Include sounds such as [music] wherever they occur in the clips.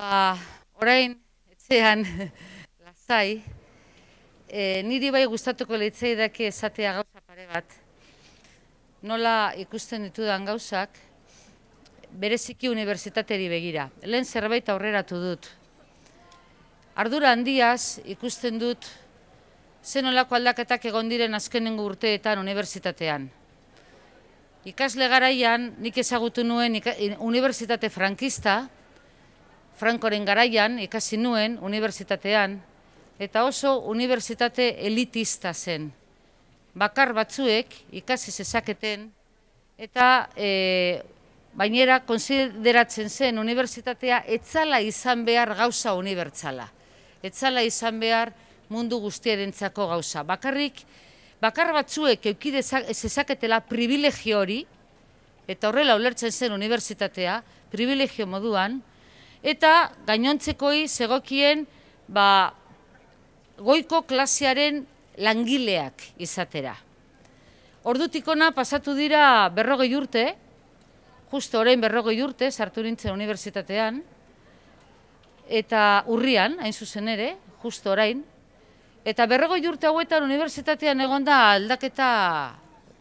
ba, orain etxean [laughs] lasai e, niri bai gustatuko leitzei daki esatea gauza pare bat nola ikusten ditudan gauzak bereziki unibertsitateri begira lehen zerbait aurreratu dut ardura handiaz ikusten dut zen nolako aldaketak egon diren azkenengo urteetan unibertsitatean Ikasle garaian, nik ezagutu nuen unibertsitate frankista, Frankoren garaian ikasi nuen unibertsitatean eta oso unibertsitate elitista zen. Bakar batzuek ikasi zezaketen eta e, bainera konsideratzen zen unibertsitatea etzala izan behar gauza unibertsala. Etzala izan behar mundu guztierentzako gauza. Bakarrik bakar batzuek eukide zezaketela privilegio hori eta horrela ulertzen zen unibertsitatea privilegio moduan eta gainontzekoi zegokien ba, goiko klasearen langileak izatera. Ordutikona pasatu dira berrogei urte, justo orain berrogei urte, sartu nintzen unibertsitatean, eta urrian, hain zuzen ere, justo orain, eta berrogei urte hauetan unibertsitatean egon da aldaketa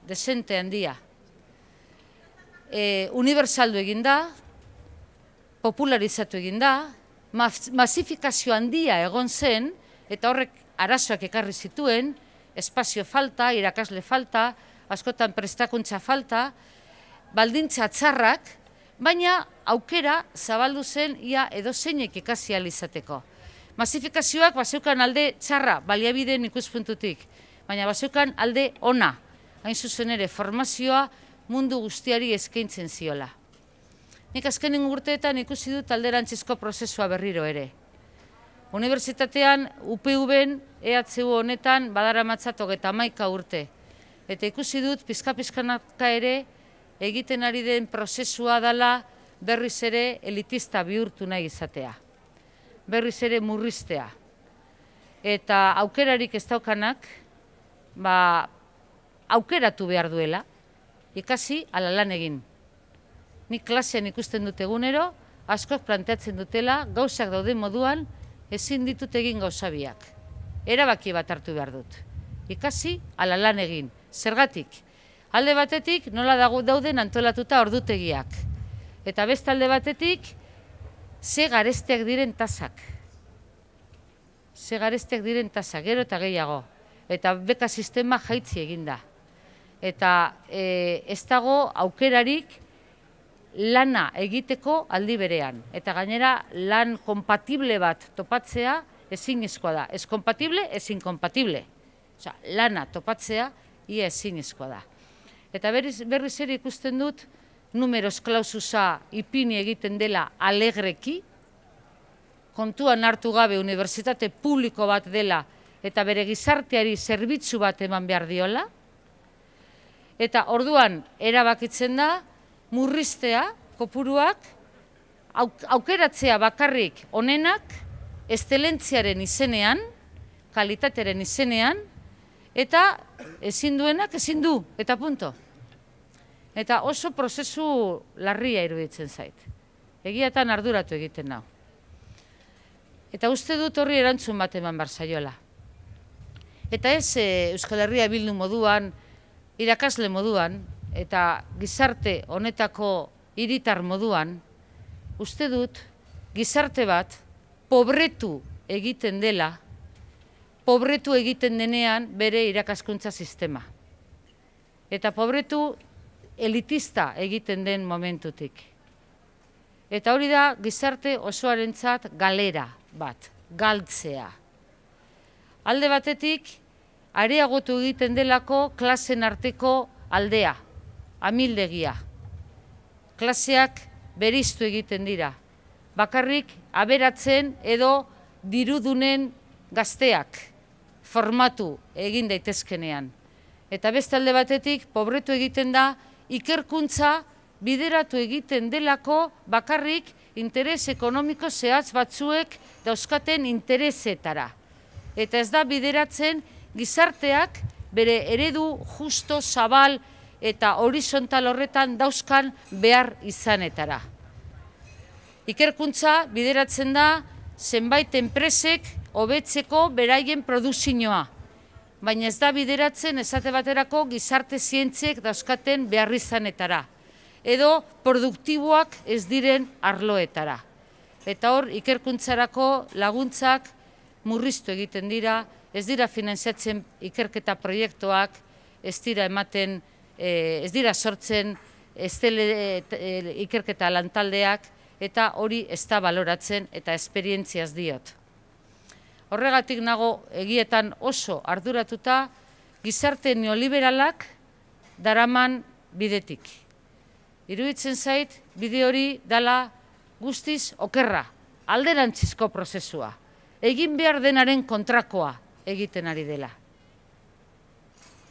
desente handia. E, Unibertsaldu egin da, popularizatu egin da, masifikazio handia egon zen, eta horrek arazoak ekarri zituen, espazio falta, irakasle falta, askotan prestakuntza falta, baldintza txarrak, baina aukera zabaldu zen ia edo zeinek ikasi alizateko. Masifikazioak bazeukan alde txarra, baliabideen puntutik, baina bazeukan alde ona, hain zuzen ere formazioa mundu guztiari eskaintzen ziola. Nik azkenen urteetan ikusi dut alderantzizko prozesua berriro ere. Unibertsitatean, UPV-en, EHU honetan, badara matzatok maika urte. Eta ikusi dut, pizka-pizkanaka ere, egiten ari den prozesua dela berriz ere elitista bihurtu nahi izatea. Berriz ere murriztea. Eta aukerarik ez daukanak, ba, aukeratu behar duela, ikasi ala lan egin ni klasean ikusten dut egunero, askoz planteatzen dutela, gauzak dauden moduan, ezin ditut egin gauzabiak. Erabaki bat hartu behar dut. Ikasi, ala lan egin. Zergatik, alde batetik nola dauden antolatuta ordutegiak. Eta beste alde batetik, ze garesteak diren tasak. Ze garesteak diren tasak, gero eta gehiago. Eta beka sistema jaitzi egin da. Eta e, ez dago aukerarik lana egiteko aldi berean. Eta gainera lan kompatible bat topatzea ezin izkoa da. Ez kompatible, ez inkompatible. Osa, lana topatzea, ia ezin izkoa da. Eta berriz, berriz ere ikusten dut, numeros klausuza ipini egiten dela alegreki, kontuan hartu gabe unibertsitate publiko bat dela eta bere gizarteari zerbitzu bat eman behar diola. Eta orduan erabakitzen da, murriztea, kopuruak, aukeratzea bakarrik onenak, estelentziaren izenean, kalitateren izenean, eta ezin duenak ezin du, eta punto. Eta oso prozesu larria iruditzen zait. Egiatan arduratu egiten nau. Eta uste dut horri erantzun bat eman barzaiola. Eta ez eh, Euskal Herria bildu moduan, irakasle moduan, Eta gizarte honetako hiritar moduan uste dut gizarte bat pobretu egiten dela. Pobretu egiten denean bere irakaskuntza sistema eta pobretu elitista egiten den momentutik. Eta hori da gizarte osoarentzat galera bat galtzea. Alde batetik areagotu egiten delako klasen arteko aldea amildegia. Klaseak beriztu egiten dira. Bakarrik aberatzen edo dirudunen gazteak formatu egin daitezkenean. Eta beste alde batetik, pobretu egiten da, ikerkuntza bideratu egiten delako bakarrik interes ekonomiko zehatz batzuek dauzkaten interesetara. Eta ez da bideratzen gizarteak bere eredu justo, zabal, eta horizontal horretan dauzkan behar izanetara. Ikerkuntza bideratzen da zenbait enpresek hobetzeko beraien produzioa, baina ez da bideratzen esate baterako gizarte zientziek dauzkaten behar izanetara, edo produktiboak ez diren arloetara. Eta hor, ikerkuntzarako laguntzak murriztu egiten dira, ez dira finanziatzen ikerketa proiektuak, ez dira ematen Eh, ez dira sortzen eh, ikerketa lantaldeak eta hori ez da baloratzen eta esperientziaz diot. Horregatik nago egietan oso arduratuta gizarte neoliberalak daraman bidetik. Iruitzen zait bide hori dala guztiz okerra, alderantzizko prozesua, egin behar denaren kontrakoa egiten ari dela.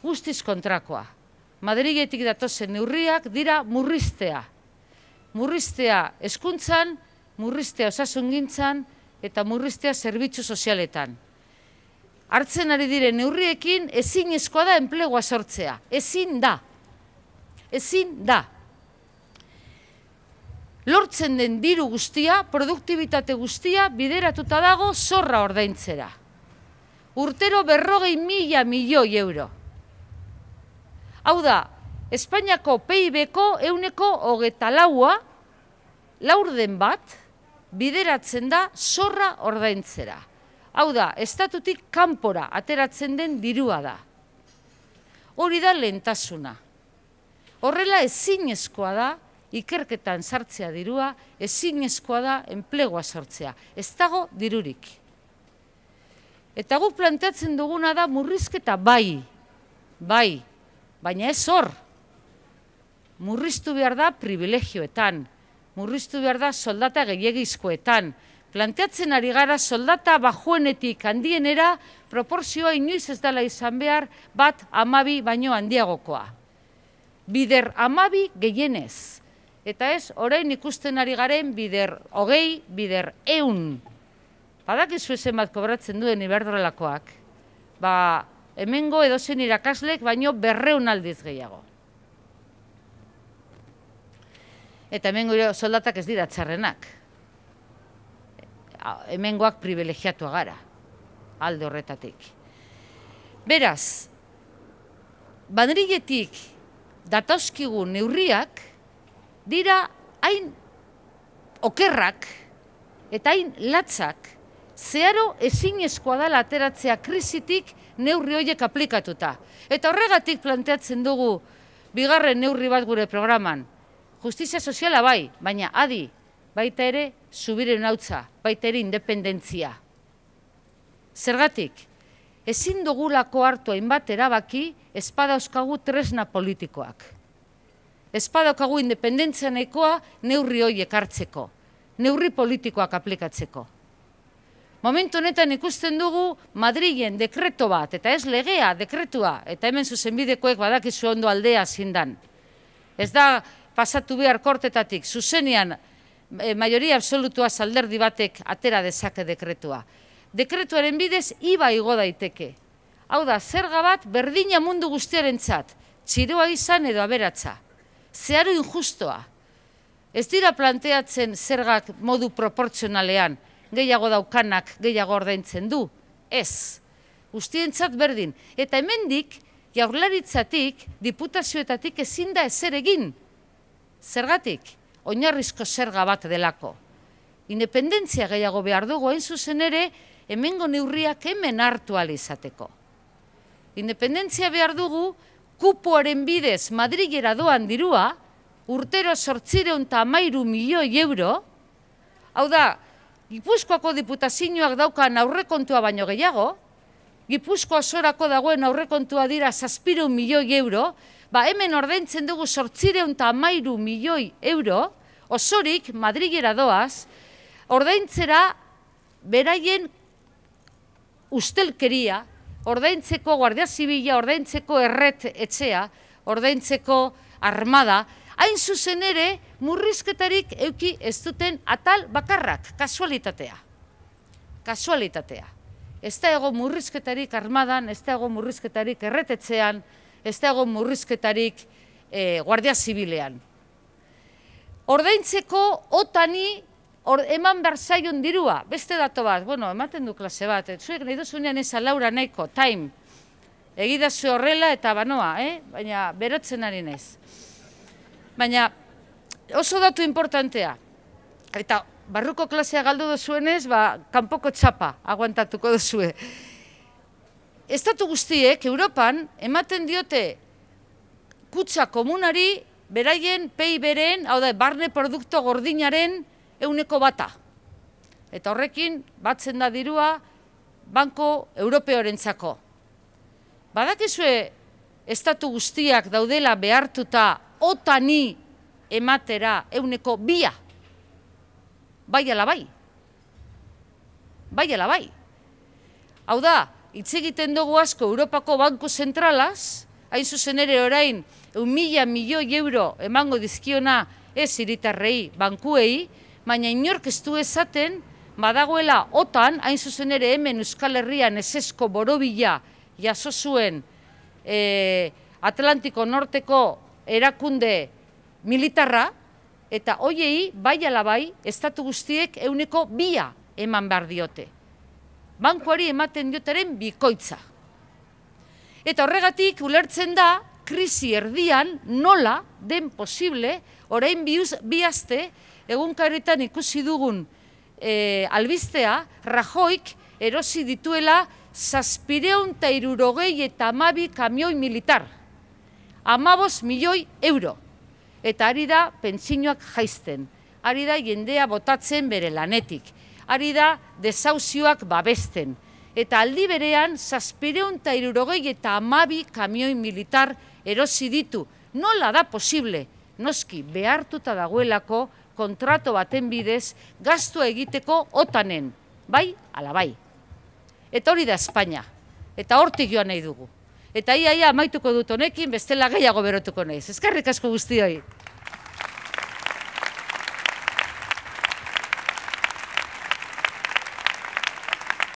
Guztiz kontrakoa, Madrigetik datozen neurriak dira murriztea. Murriztea eskuntzan, murriztea osasungintzan eta murriztea zerbitzu sozialetan. Hartzen ari diren neurriekin ezin eskoa da enplegoa sortzea. Ezin da. Ezin da. Lortzen den diru guztia, produktibitate guztia, bideratuta dago zorra ordaintzera. Urtero berrogei mila milioi euro. Hau da, Espainiako PIB-ko euneko hogeta laua, laurden bat, bideratzen da zorra ordaintzera. Hau da, estatutik kanpora ateratzen den dirua da. Hori da lentasuna. Horrela ezin eskoa da, ikerketan sartzea dirua, ezin eskoa da, enplegoa sortzea. Ez dago dirurik. Eta guk plantatzen duguna da murrizketa bai, bai, baina ez hor. Murriztu behar da privilegioetan, murriztu behar da soldata gehiagizkoetan. Planteatzen ari gara soldata bajuenetik handienera proporzioa inoiz ez dela izan behar bat amabi baino handiagokoa. Bider amabi gehienez. Eta ez, orain ikusten ari garen bider hogei, bider eun. Badak izu ezen bat kobratzen duen iberdorelakoak. Ba, hemengo edozen irakaslek, baino berreun aldiz gehiago. Eta hemengo soldatak ez dira txarrenak. Hemengoak privilegiatu agara, alde horretatik. Beraz, badriletik datauskigu neurriak dira hain okerrak eta hain latzak zeharo ezin eskoa dala ateratzea krisitik neurri horiek aplikatuta. Eta horregatik planteatzen dugu bigarren neurri bat gure programan. Justizia soziala bai, baina adi, baita ere, subiren hautza, baita ere independentzia. Zergatik, ezin dugulako hartu hainbat erabaki, espada oskagu tresna politikoak. Espada euskagu independentzia nahikoa neurri horiek hartzeko, neurri politikoak aplikatzeko. Momentu honetan ikusten dugu Madrilen dekreto bat, eta ez legea dekretua, eta hemen zuzenbidekoek badakizu ondo aldea zindan. Ez da pasatu behar kortetatik, zuzenian e, majoria absolutua zalderdi batek atera dezake dekretua. Dekretuaren bidez iba igo daiteke. Hau da, zerga bat berdina mundu guztiaren txat, txiroa izan edo aberatza. Zeharu injustoa. Ez dira planteatzen zergak modu proportzionalean, gehiago daukanak gehiago ordaintzen du. Ez. Guztientzat berdin. Eta hemendik jaurlaritzatik, diputazioetatik ezin da ezer egin. Zergatik, oinarrizko zerga bat delako. Independentzia gehiago behar dugu, hain zuzen ere, hemengo neurriak hemen hartu izateko. Independentzia behar dugu, kupoaren bidez Madrigera doan dirua, urtero sortzireun eta amairu milioi euro, hau da, Gipuzkoako diputazioak daukan aurrekontua baino gehiago, Gipuzko osorako dagoen aurrekontua dira zazpiru milioi euro, ba hemen ordaintzen dugu sortzireun eta amairu milioi euro, osorik Madrigera doaz, ordaintzera beraien ustelkeria, ordaintzeko Guardia Zibila, ordaintzeko erret etxea, ordaintzeko armada, hain zuzen ere, murrizketarik euki ez duten atal bakarrak, kasualitatea. Kasualitatea. Ez da egon murrizketarik armadan, ez da egon murrizketarik erretetzean, ez da egon murrizketarik eh, guardia zibilean. Ordaintzeko otani eman behar dirua, beste dato bat, bueno, ematen du klase bat, eh, zuek nahi ez alaura nahiko, time, egidazu horrela eta banoa, eh? baina berotzen ari nez. Baina, oso datu importantea. Eta barruko klasea galdu duzuenez, ba, kanpoko txapa aguantatuko duzue. Estatu guztiek, Europan, ematen diote kutsa komunari beraien pei beren, hau da, barne produkto gordinaren euneko bata. Eta horrekin, batzen da dirua, Banko Europeoren txako. Badakizue, estatu guztiak daudela behartuta otani ematera euneko bia. Bai ala bai. Bai bai. Hau da, hitz egiten dugu asko Europako Banku Zentralaz, hain zuzen ere orain, un mila milioi euro emango dizkiona ez iritarrei bankuei, baina inork ez du ezaten, badagoela otan, hain zuzen ere hemen Euskal Herrian esesko borobila jaso zuen eh, Atlantiko Norteko erakunde militarra, eta hoiei, bai alabai, estatu guztiek euneko bia eman behar diote. Bankuari ematen diotaren bikoitza. Eta horregatik ulertzen da, krisi erdian nola den posible, orain bihuz bihazte, egun karetan ikusi dugun e, albistea, Rajoik erosi dituela zazpireun eta irurogei eta amabi kamioi militar. Amabos milioi euro eta ari da pentsinoak jaisten, ari da jendea botatzen bere lanetik, ari da desauzioak babesten, eta aldi berean zazpireun eta irurogei eta amabi kamioi militar erosi ditu. Nola da posible? Noski, behartuta dagoelako kontrato baten bidez gaztua egiteko otanen, bai alabai. Eta hori da Espainia, eta hortik joan nahi dugu eta iaia amaituko dut honekin bestela gehiago berotuko naiz. Ezkerrik asko guztioi.